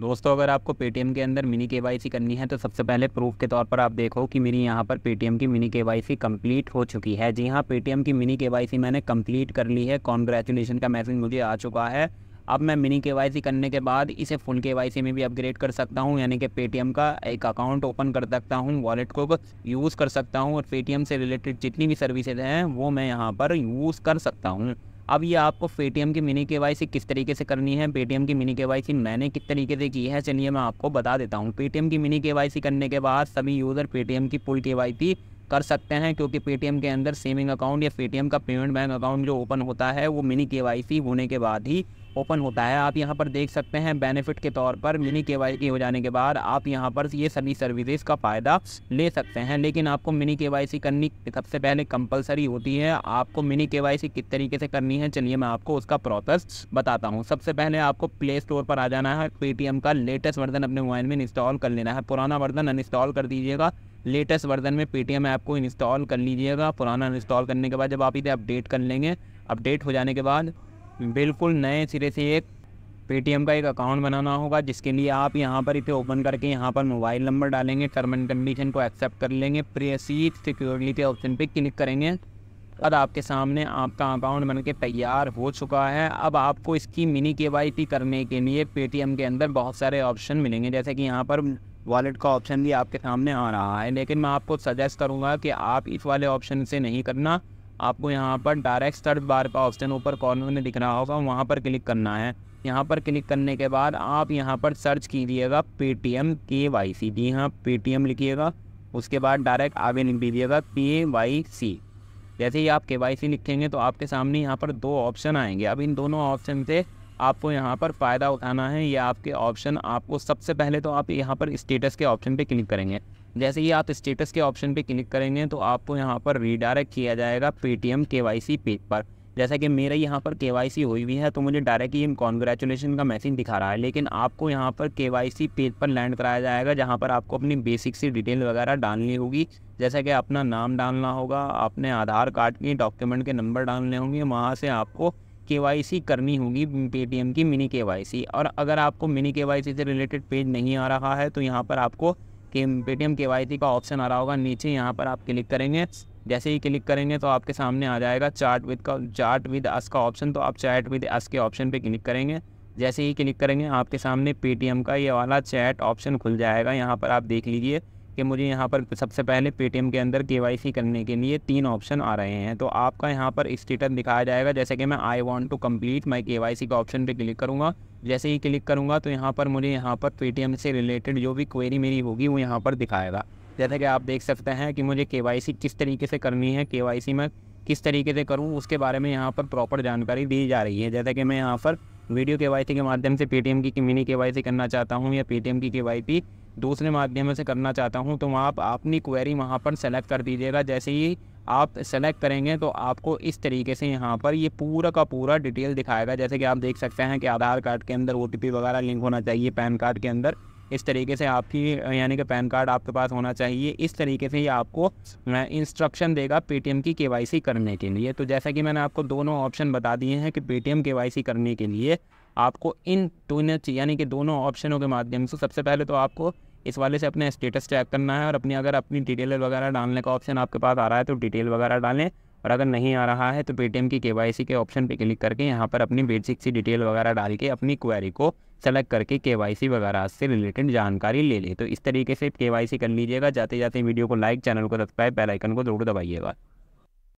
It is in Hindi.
दोस्तों अगर आपको पेटीएम के अंदर मिनी केवाईसी करनी है तो सबसे पहले प्रूफ के तौर पर आप देखो कि मेरी यहाँ पर पेटीएम की मिनी केवाईसी कंप्लीट हो चुकी है जी हाँ पेटीएम की मिनी केवाईसी मैंने कंप्लीट कर ली है कॉन्ग्रेचुलेशन का मैसेज मुझे आ चुका है अब मैं मिनी केवाईसी करने के बाद इसे फुल केवाईसी में भी अपग्रेड कर सकता हूँ यानी कि पेटीएम का एक अकाउंट ओपन कर सकता हूँ वॉलेट को यूज़ कर सकता हूँ और पेटीएम से रिलेटेड जितनी भी सर्विसेज हैं वो मैं यहाँ पर यूज़ कर सकता हूँ अब ये आपको पेटीएम की मिनी के किस तरीके से करनी है पेटीएम की मिनी के मैंने किस तरीके से की है चलिए मैं आपको बता देता हूँ पेटीएम की मिनी के करने के बाद सभी यूज़र पेटीएम की पुल के कर सकते हैं क्योंकि पेटीएम के अंदर सेविंग अकाउंट या पेटीएम का पेमेंट बैंक अकाउंट जो ओपन होता है वो मिनी के होने के बाद ही ओपन होता है आप यहाँ पर देख सकते हैं बेनिफिट के तौर पर मिनी के वाई हो जाने के बाद आप यहाँ पर ये सभी सर्विसेज का फ़ायदा ले सकते हैं लेकिन आपको मिनी के वाई सी करनी सबसे पहले कंपलसरी होती है आपको मिनी के वाई किस तरीके से करनी है चलिए मैं आपको उसका प्रोसेस बताता हूँ सबसे पहले आपको प्ले स्टोर पर आ जाना है पेटीएम का लेटेस्ट वर्जन अपने मोबाइल में इंस्टॉल कर लेना है पुराना वर्जन अनइंस्टॉल कर दीजिएगा लेटेस्ट वर्जन में पेटीएम ऐप को इंस्टॉल कर लीजिएगा पुराना इंस्टॉल करने के बाद जब आप इसे अपडेट कर लेंगे अपडेट हो जाने के बाद बिल्कुल नए सिरे से एक पेटीएम का एक अकाउंट बनाना होगा जिसके लिए आप यहाँ पर इसे ओपन करके यहाँ पर मोबाइल नंबर डालेंगे टर्म एंड कंडीशन को एक्सेप्ट कर लेंगे प्रेसीड सिक्योरिटी के ऑप्शन पर क्लिक करेंगे अब आपके सामने आपका अकाउंट बन के तैयार हो चुका है अब आपको इसकी मिनी के करने के लिए पेटीएम के अंदर बहुत सारे ऑप्शन मिलेंगे जैसे कि यहाँ पर वॉलेट का ऑप्शन भी आपके सामने आ रहा है लेकिन मैं आपको सजेस्ट करूँगा कि आप इस वाले ऑप्शन से नहीं करना आपको यहाँ पर डायरेक्ट सर्च बार का ऑप्शन ऊपर कॉर्नर में दिख रहा होगा वहाँ पर क्लिक करना है यहाँ पर क्लिक करने के बाद आप यहाँ पर सर्च कीजिएगा pay T M K Y C जी हाँ पे टी एम लिखिएगा उसके बाद डायरेक्ट आगे लिख दीजिएगा के वाई सी जैसे ही आप के वाई सी लिखेंगे तो आपके सामने यहाँ पर दो ऑप्शन आएंगे अब इन दोनों ऑप्शन से आपको यहाँ पर फ़ायदा उठाना है ये आपके ऑप्शन आपको सबसे पहले तो आप यहाँ पर स्टेटस के ऑप्शन पे क्लिक करेंगे जैसे ही आप स्टेटस के ऑप्शन पे क्लिक करेंगे तो आपको यहाँ पर रीडायरेक्ट किया जाएगा पेटीएम के वाई सी पेज पर जैसा कि मेरा यहाँ पर के वाई सी हुई हुई है तो मुझे डायरेक्ट ही कॉन्ग्रेचुलेशन का मैसेज दिखा रहा है लेकिन आपको यहाँ पर के वाई सी पेज पर लैंड कराया जाएगा जहाँ पर आपको अपनी बेसिक सी डिटेल वगैरह डालनी होगी जैसा कि अपना नाम डालना होगा अपने आधार कार्ड के डॉक्यूमेंट के नंबर डालने होंगे वहाँ से आपको के करनी होगी पेटीएम की मिनी के और अगर आपको मिनी के से रिलेटेड पेज नहीं आ रहा है तो यहाँ पर आपको के पेटीएम के का ऑप्शन आ रहा होगा नीचे यहाँ पर आप क्लिक करेंगे जैसे ही क्लिक करेंगे तो आपके सामने आ जाएगा चार्ट विद का चार्ट विद अस का ऑप्शन तो आप चैट विद अस के ऑप्शन पे क्लिक करेंगे जैसे ही क्लिक करेंगे आपके सामने पेटीएम का ये वाला चैट ऑप्शन खुल जाएगा यहाँ पर आप देख लीजिए कि मुझे यहाँ पर सबसे पहले पेटीएम के अंदर के करने के लिए तीन ऑप्शन आ रहे हैं तो आपका यहाँ पर स्टेटस दिखाया जाएगा जैसे कि मैं I want to complete my K का ऑप्शन पर क्लिक करूँगा जैसे ही क्लिक करूँगा तो यहाँ पर मुझे यहाँ पर पेटीएम से रिलेटेड जो भी क्वेरी मेरी होगी वो यहाँ पर दिखाएगा जैसे कि आप देख सकते हैं कि मुझे के किस तरीके से करनी है के में किस तरीके से करूँ उसके बारे में यहाँ पर प्रॉपर जानकारी दी जा रही है जैसे कि मैं यहाँ पर वीडियो के वाई के माध्यम से पेटीएम की मिनी के वाई करना चाहता हूँ या पेटीएम की के दूसरे माध्यम से करना चाहता हूँ तो आप अपनी क्वेरी वहाँ पर सेलेक्ट कर दीजिएगा जैसे ही आप सेलेक्ट करेंगे तो आपको इस तरीके से यहाँ पर ये पूरा का पूरा डिटेल दिखाएगा जैसे कि आप देख सकते हैं कि आधार कार्ड के अंदर ओ वगैरह लिंक होना चाहिए पैन कार्ड के अंदर इस तरीके से आपकी यानी कि पैन कार्ड आपके पास होना चाहिए इस तरीके से ये आपको इंस्ट्रक्शन देगा पे की के करने के लिए तो जैसा कि मैंने आपको दोनों ऑप्शन बता दिए हैं कि पेटीएम केवाईसी करने के लिए आपको इन दोनों यानी कि दोनों ऑप्शनों के माध्यम से सबसे पहले तो आपको इस वाले से अपने स्टेटस चेक करना है और अपनी अगर अपनी डिटेल वगैरह डालने का ऑप्शन आपके पास आ रहा है तो डिटेल वगैरह डालें और अगर नहीं आ रहा है तो पेटीएम की के के ऑप्शन पे क्लिक करके यहाँ पर अपनी बेसिक सी डिटेल वगैरह डाल के अपनी क्वेरी को सेलेक्ट करके के वगैरह से रिलेटेड जानकारी ले ले तो इस तरीके से के कर लीजिएगा जाते जाते वीडियो को लाइक चैनल को सब्सक्राइब बेलाइकन को जरूर दबाइएगा